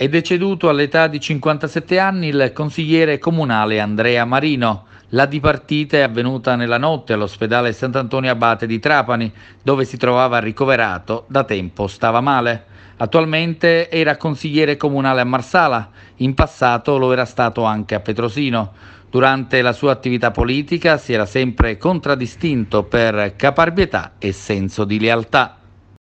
È deceduto all'età di 57 anni il consigliere comunale Andrea Marino. La dipartita è avvenuta nella notte all'ospedale Sant'Antonio Abate di Trapani, dove si trovava ricoverato, da tempo stava male. Attualmente era consigliere comunale a Marsala, in passato lo era stato anche a Petrosino. Durante la sua attività politica si era sempre contraddistinto per caparbietà e senso di lealtà.